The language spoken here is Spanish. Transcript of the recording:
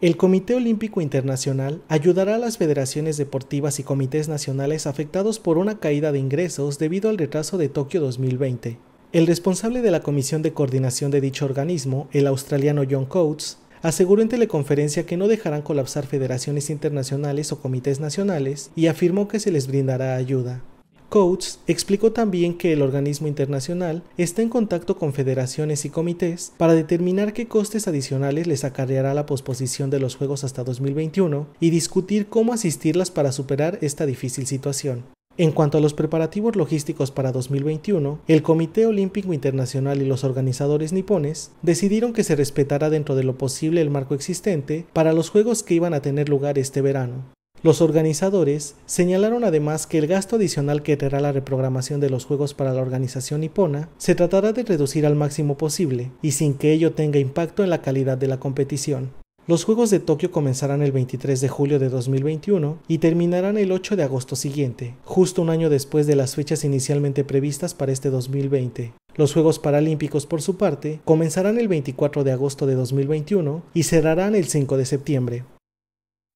El Comité Olímpico Internacional ayudará a las federaciones deportivas y comités nacionales afectados por una caída de ingresos debido al retraso de Tokio 2020. El responsable de la Comisión de Coordinación de dicho organismo, el australiano John Coates, aseguró en teleconferencia que no dejarán colapsar federaciones internacionales o comités nacionales y afirmó que se les brindará ayuda. Coates explicó también que el organismo internacional está en contacto con federaciones y comités para determinar qué costes adicionales les acarreará la posposición de los Juegos hasta 2021 y discutir cómo asistirlas para superar esta difícil situación. En cuanto a los preparativos logísticos para 2021, el Comité Olímpico Internacional y los organizadores nipones decidieron que se respetara dentro de lo posible el marco existente para los Juegos que iban a tener lugar este verano. Los organizadores señalaron además que el gasto adicional que traerá la reprogramación de los juegos para la organización nipona se tratará de reducir al máximo posible y sin que ello tenga impacto en la calidad de la competición. Los Juegos de Tokio comenzarán el 23 de julio de 2021 y terminarán el 8 de agosto siguiente, justo un año después de las fechas inicialmente previstas para este 2020. Los Juegos Paralímpicos, por su parte, comenzarán el 24 de agosto de 2021 y cerrarán el 5 de septiembre.